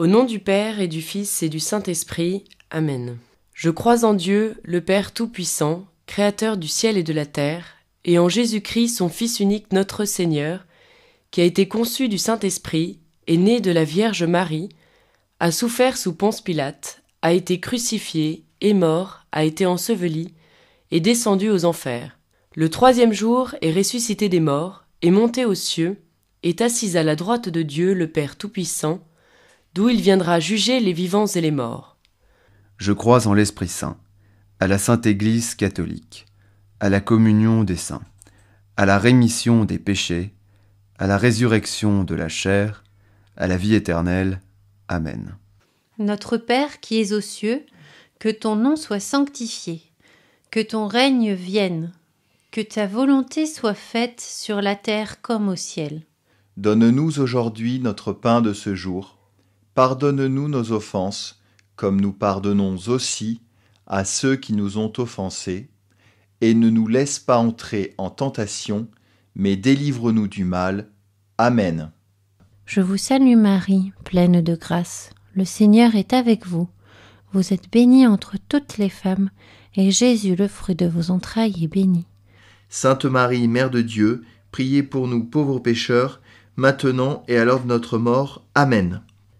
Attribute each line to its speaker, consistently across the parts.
Speaker 1: Au nom du Père et du Fils et du Saint-Esprit. Amen. Je crois en Dieu, le Père Tout-Puissant, Créateur du ciel et de la terre, et en Jésus-Christ, son Fils unique, notre Seigneur, qui a été conçu du Saint-Esprit, et né de la Vierge Marie, a souffert sous Ponce Pilate, a été crucifié, et mort, a été enseveli, et descendu aux enfers. Le troisième jour est ressuscité des morts, est monté aux cieux, est assis à la droite de Dieu le Père Tout-Puissant, d'où il viendra juger les vivants et les morts.
Speaker 2: Je crois en l'Esprit Saint, à la Sainte Église catholique, à la communion des saints, à la rémission des péchés, à la résurrection de la chair, à la vie éternelle. Amen.
Speaker 1: Notre Père qui es aux cieux, que ton nom soit sanctifié, que ton règne vienne, que ta volonté soit faite sur la terre comme au ciel.
Speaker 2: Donne-nous aujourd'hui notre pain de ce jour Pardonne-nous nos offenses, comme nous pardonnons aussi à ceux qui nous ont offensés, et ne nous laisse pas entrer en tentation, mais délivre-nous du mal. Amen.
Speaker 1: Je vous salue Marie, pleine de grâce. Le Seigneur est avec vous. Vous êtes bénie entre toutes les femmes, et Jésus, le fruit de vos entrailles, est béni.
Speaker 2: Sainte Marie, Mère de Dieu, priez pour nous pauvres pécheurs, maintenant et à l'heure de notre mort. Amen.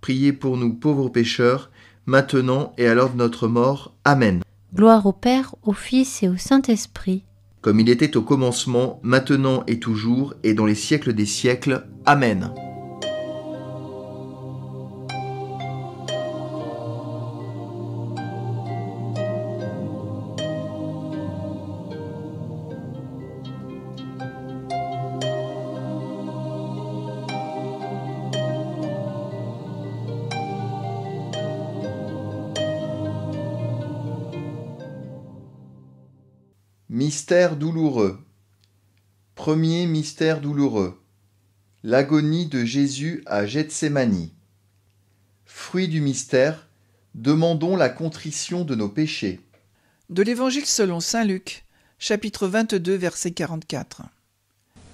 Speaker 2: Priez pour nous pauvres pécheurs, maintenant et à l'heure de notre mort. Amen.
Speaker 1: Gloire au Père, au Fils et au Saint-Esprit.
Speaker 2: Comme il était au commencement, maintenant et toujours, et dans les siècles des siècles. Amen. Mystère douloureux. Premier mystère douloureux. L'agonie de Jésus à Gethsemane. Fruit du mystère, demandons la contrition de nos péchés.
Speaker 3: De l'Évangile selon Saint Luc, chapitre 22, verset 44.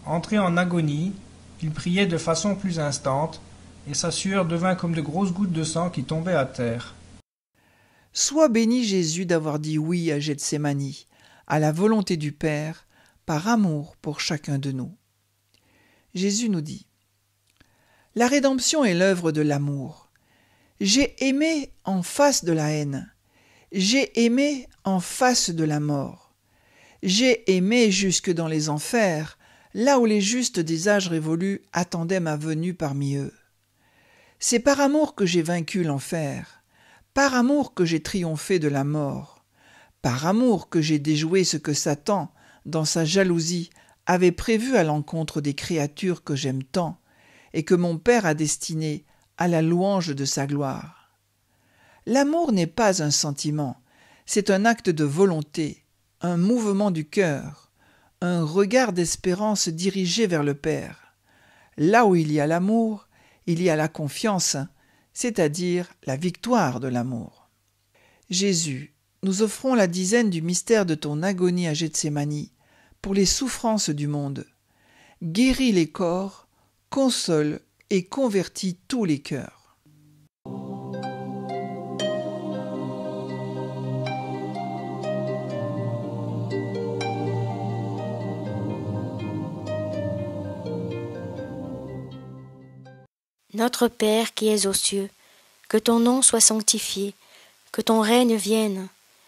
Speaker 3: Entré en agonie, il priait de façon plus instante, et sa sueur devint comme de grosses gouttes de sang qui tombaient à terre. Sois béni Jésus d'avoir dit oui à Gethsemane, à la volonté du Père par amour pour chacun de nous. Jésus nous dit La rédemption est l'œuvre de l'amour. J'ai aimé en face de la haine. J'ai aimé en face de la mort. J'ai aimé jusque dans les enfers, là où les justes des âges révolus attendaient ma venue parmi eux. C'est par amour que j'ai vaincu l'enfer, par amour que j'ai triomphé de la mort par amour que j'ai déjoué ce que Satan, dans sa jalousie, avait prévu à l'encontre des créatures que j'aime tant, et que mon Père a destinées à la louange de sa gloire. L'amour n'est pas un sentiment, c'est un acte de volonté, un mouvement du cœur, un regard d'espérance dirigé vers le Père. Là où il y a l'amour, il y a la confiance, c'est-à-dire la victoire de l'amour. Jésus nous offrons la dizaine du mystère de ton agonie à Gethsemane pour les souffrances du monde. Guéris les corps, console et convertis tous les cœurs.
Speaker 4: Notre Père qui es aux cieux, que ton nom soit sanctifié, que ton règne vienne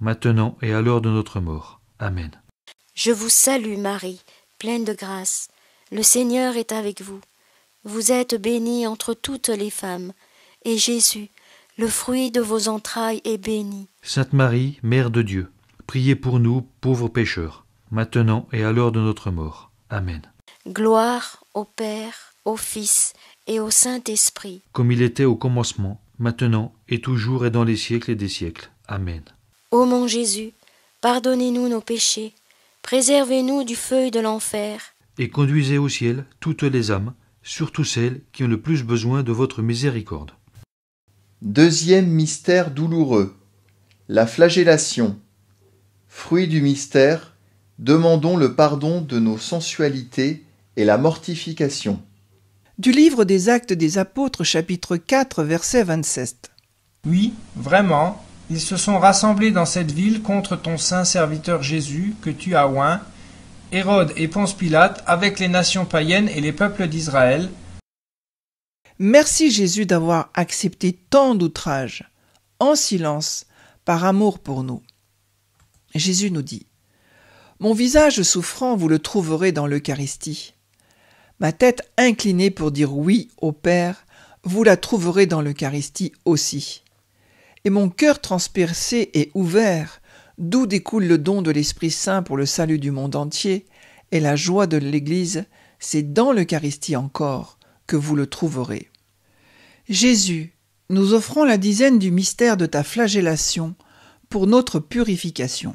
Speaker 5: maintenant et à l'heure de notre mort. Amen.
Speaker 4: Je vous salue Marie, pleine de grâce. Le Seigneur est avec vous. Vous êtes bénie entre toutes les femmes, et Jésus, le fruit de vos entrailles, est béni.
Speaker 5: Sainte Marie, Mère de Dieu, priez pour nous pauvres pécheurs, maintenant et à l'heure de notre mort. Amen.
Speaker 4: Gloire au Père, au Fils et au Saint-Esprit.
Speaker 5: Comme il était au commencement, maintenant et toujours et dans les siècles des siècles. Amen.
Speaker 4: Ô mon Jésus, pardonnez-nous nos péchés, préservez-nous du feu de l'enfer.
Speaker 5: Et conduisez au ciel toutes les âmes, surtout celles qui ont le plus besoin de
Speaker 2: votre miséricorde. Deuxième mystère douloureux, la flagellation. Fruit du mystère, demandons le pardon de nos
Speaker 3: sensualités et la mortification. Du livre des Actes des Apôtres chapitre 4 verset 27. Oui, vraiment, ils se sont rassemblés dans cette ville contre ton saint serviteur Jésus, que tu as oint, Hérode et Ponce Pilate, avec les nations païennes et les peuples d'Israël. Merci Jésus d'avoir accepté tant d'outrages, en silence, par amour pour nous. Jésus nous dit Mon visage souffrant, vous le trouverez dans l'Eucharistie. Ma tête inclinée pour dire oui au Père, vous la trouverez dans l'Eucharistie aussi et mon cœur transpercé et ouvert, d'où découle le don de l'Esprit Saint pour le salut du monde entier, et la joie de l'Église, c'est dans l'Eucharistie encore que vous le trouverez. Jésus, nous offrons la dizaine du mystère de ta flagellation pour notre purification.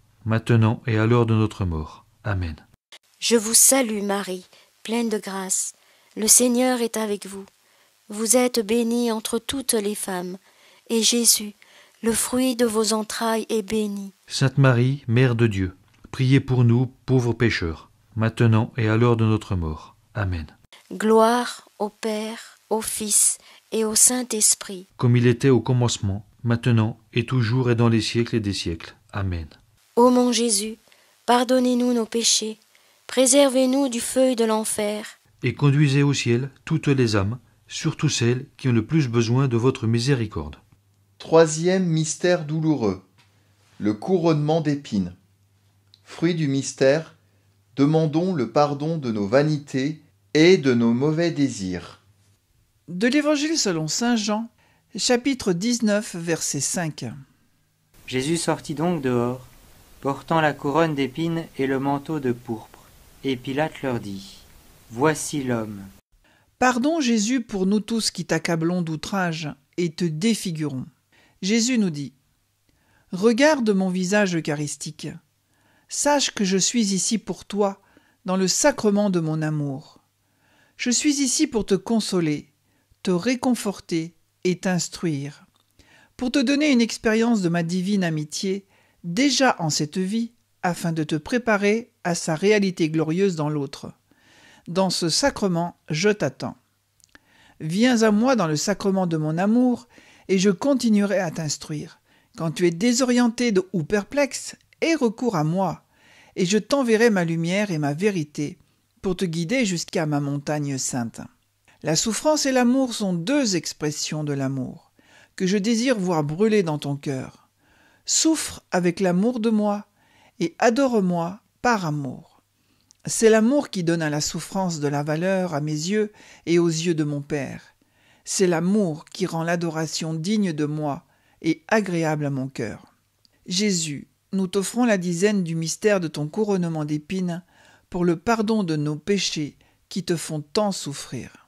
Speaker 5: maintenant et à l'heure de notre mort. Amen.
Speaker 4: Je vous salue Marie, pleine de grâce. Le Seigneur est avec vous. Vous êtes bénie entre toutes les femmes, et Jésus, le fruit de vos entrailles, est béni.
Speaker 5: Sainte Marie, Mère de Dieu, priez pour nous pauvres pécheurs, maintenant et à l'heure de notre mort. Amen.
Speaker 4: Gloire au Père, au Fils et au Saint-Esprit.
Speaker 5: Comme il était au commencement, maintenant et toujours et dans les siècles des siècles. Amen.
Speaker 4: Ô mon Jésus, pardonnez-nous nos péchés, préservez-nous du feu de l'enfer.
Speaker 5: Et conduisez au ciel toutes les âmes, surtout celles qui ont le plus besoin de votre miséricorde.
Speaker 4: Troisième mystère
Speaker 2: douloureux, le couronnement d'épines. Fruit du mystère, demandons le pardon de nos vanités et de nos mauvais désirs.
Speaker 3: De l'Évangile selon Saint Jean, chapitre 19, verset 5. Jésus sortit donc dehors portant la couronne d'épines et le manteau de pourpre. Et Pilate leur dit Voici l'homme. Pardon, Jésus, pour nous tous qui t'accablons d'outrage et te défigurons. Jésus nous dit Regarde mon visage eucharistique. Sache que je suis ici pour toi, dans le sacrement de mon amour. Je suis ici pour te consoler, te réconforter et t'instruire, pour te donner une expérience de ma divine amitié déjà en cette vie, afin de te préparer à sa réalité glorieuse dans l'autre. Dans ce sacrement, je t'attends. Viens à moi dans le sacrement de mon amour, et je continuerai à t'instruire. Quand tu es désorienté ou perplexe, aie recours à moi, et je t'enverrai ma lumière et ma vérité, pour te guider jusqu'à ma montagne sainte. La souffrance et l'amour sont deux expressions de l'amour, que je désire voir brûler dans ton cœur souffre avec l'amour de moi et adore-moi par amour. C'est l'amour qui donne à la souffrance de la valeur à mes yeux et aux yeux de mon Père. C'est l'amour qui rend l'adoration digne de moi et agréable à mon cœur. Jésus, nous t'offrons la dizaine du mystère de ton couronnement d'épines pour le pardon de nos péchés qui te font tant souffrir.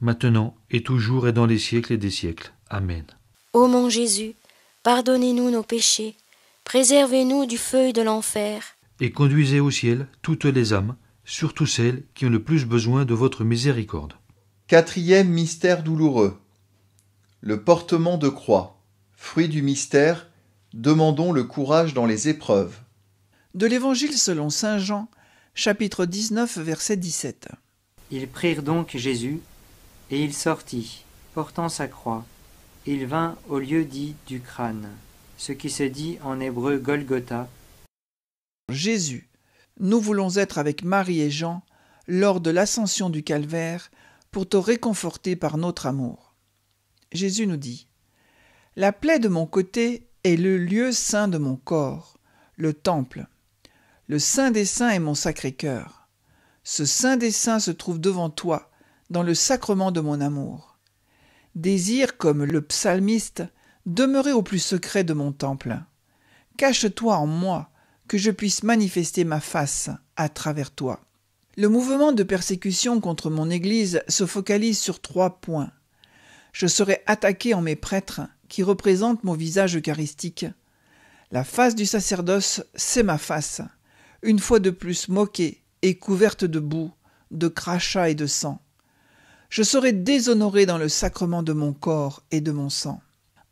Speaker 5: maintenant et toujours et dans les siècles et des siècles. Amen.
Speaker 4: Ô mon Jésus, pardonnez-nous nos péchés, préservez-nous du feu de l'enfer,
Speaker 5: et conduisez au ciel toutes les âmes, surtout celles qui ont le plus
Speaker 2: besoin de votre miséricorde. Quatrième mystère douloureux. Le portement de croix. Fruit du mystère, demandons le courage dans les épreuves.
Speaker 3: De l'Évangile selon Saint Jean, chapitre 19, verset 17. Ils prirent donc Jésus et il sortit, portant sa croix. Il vint au lieu dit du crâne, ce qui se dit en hébreu Golgotha. Jésus, nous voulons être avec Marie et Jean lors de l'ascension du calvaire pour te réconforter par notre amour. Jésus nous dit La plaie de mon côté est le lieu saint de mon corps, le temple. Le saint des saints est mon sacré cœur. Ce saint des saints se trouve devant toi, dans le sacrement de mon amour. Désire, comme le psalmiste, demeurer au plus secret de mon temple. Cache-toi en moi, que je puisse manifester ma face à travers toi. Le mouvement de persécution contre mon Église se focalise sur trois points. Je serai attaqué en mes prêtres, qui représentent mon visage eucharistique. La face du sacerdoce, c'est ma face, une fois de plus moquée et couverte de boue, de crachats et de sang je serai déshonoré dans le sacrement de mon corps et de mon sang.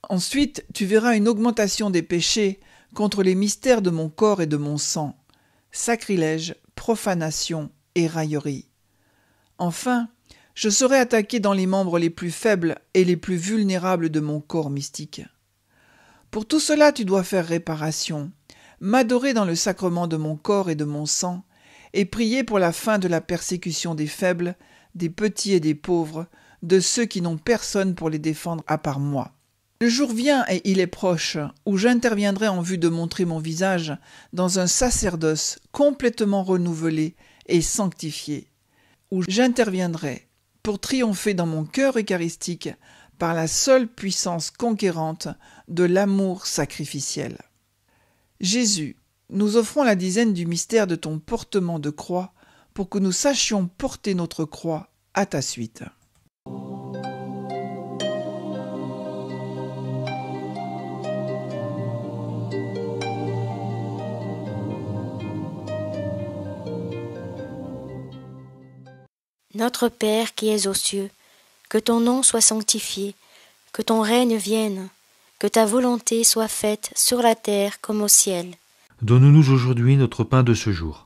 Speaker 3: Ensuite, tu verras une augmentation des péchés contre les mystères de mon corps et de mon sang, sacrilège, profanation et raillerie. Enfin, je serai attaqué dans les membres les plus faibles et les plus vulnérables de mon corps mystique. Pour tout cela, tu dois faire réparation, m'adorer dans le sacrement de mon corps et de mon sang, et prier pour la fin de la persécution des faibles, des petits et des pauvres, de ceux qui n'ont personne pour les défendre à part moi. Le jour vient, et il est proche, où j'interviendrai en vue de montrer mon visage dans un sacerdoce complètement renouvelé et sanctifié, où j'interviendrai pour triompher dans mon cœur eucharistique par la seule puissance conquérante de l'amour sacrificiel. Jésus, nous offrons la dizaine du mystère de ton portement de croix pour que nous sachions porter notre croix à ta suite.
Speaker 4: Notre Père qui es aux cieux, que ton nom soit sanctifié, que ton règne vienne, que ta volonté soit faite sur la terre comme au ciel.
Speaker 5: Donne-nous aujourd'hui notre pain de ce jour.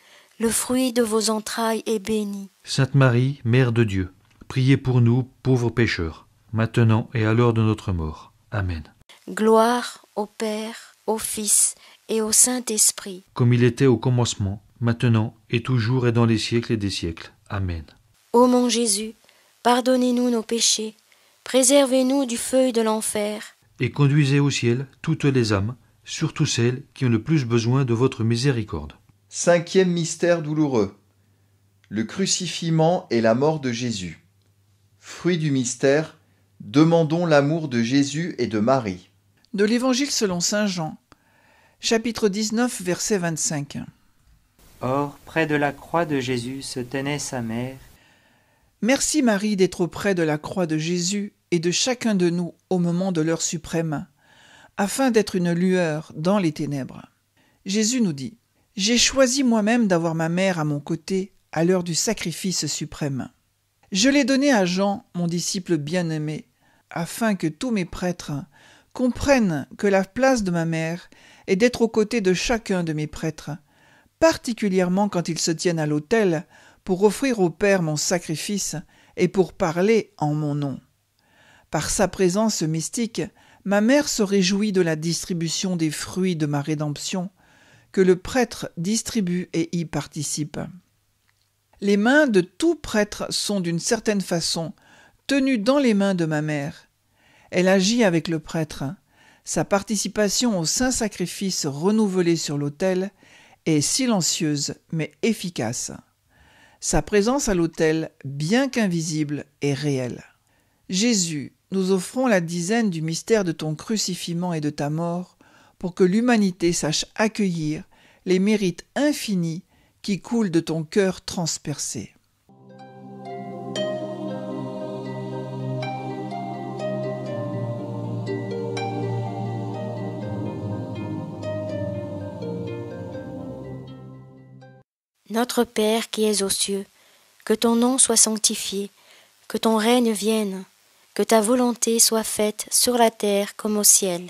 Speaker 4: le fruit de vos entrailles est béni.
Speaker 5: Sainte Marie, Mère de Dieu, priez pour nous pauvres pécheurs, maintenant et à l'heure de notre mort. Amen.
Speaker 4: Gloire au Père, au Fils et au Saint-Esprit.
Speaker 5: Comme il était au commencement, maintenant et toujours et dans les siècles et des siècles. Amen.
Speaker 4: Ô mon Jésus, pardonnez-nous nos péchés, préservez-nous du feu de l'enfer.
Speaker 5: Et conduisez au ciel toutes les âmes, surtout celles qui ont le plus besoin de votre miséricorde.
Speaker 2: Cinquième mystère douloureux. Le crucifiement et la mort de Jésus. Fruit du mystère, demandons l'amour de Jésus et de Marie.
Speaker 3: De l'Évangile selon Saint Jean, chapitre 19, verset 25.
Speaker 5: Or, près de la croix de Jésus se tenait sa mère.
Speaker 3: Merci Marie d'être auprès de la croix de Jésus et de chacun de nous au moment de l'heure suprême, afin d'être une lueur dans les ténèbres. Jésus nous dit j'ai choisi moi-même d'avoir ma mère à mon côté à l'heure du sacrifice suprême. Je l'ai donnée à Jean, mon disciple bien-aimé, afin que tous mes prêtres comprennent que la place de ma mère est d'être aux côtés de chacun de mes prêtres, particulièrement quand ils se tiennent à l'autel pour offrir au Père mon sacrifice et pour parler en mon nom. Par sa présence mystique, ma mère se réjouit de la distribution des fruits de ma rédemption, que le prêtre distribue et y participe. Les mains de tout prêtre sont d'une certaine façon tenues dans les mains de ma mère. Elle agit avec le prêtre. Sa participation au saint sacrifice renouvelé sur l'autel est silencieuse mais efficace. Sa présence à l'autel, bien qu'invisible, est réelle. Jésus, nous offrons la dizaine du mystère de ton crucifiement et de ta mort, pour que l'humanité sache accueillir les mérites infinis qui coulent de ton cœur transpercé.
Speaker 4: Notre Père qui es aux cieux, que ton nom soit sanctifié, que ton règne vienne, que ta volonté soit faite sur la terre comme au ciel.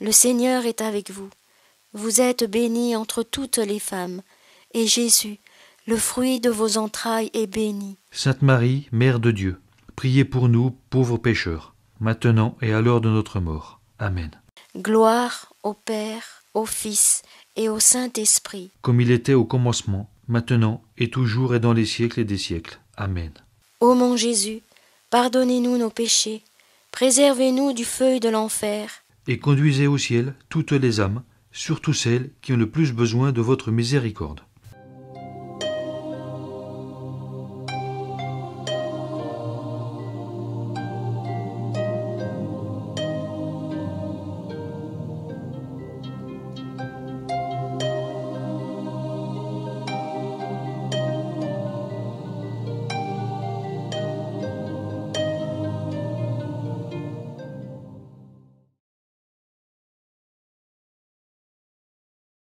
Speaker 4: Le Seigneur est avec vous. Vous êtes bénie entre toutes les femmes, et Jésus, le fruit de vos entrailles, est béni.
Speaker 5: Sainte Marie, Mère de Dieu, priez pour nous pauvres pécheurs, maintenant et à l'heure de notre mort. Amen.
Speaker 4: Gloire au Père, au Fils et au Saint-Esprit.
Speaker 5: Comme il était au commencement, maintenant et toujours et dans les siècles et des siècles. Amen.
Speaker 4: Ô mon Jésus, pardonnez-nous nos péchés, préservez-nous du feu de l'enfer
Speaker 5: et conduisez au ciel toutes les âmes, surtout celles qui ont le plus besoin de votre miséricorde.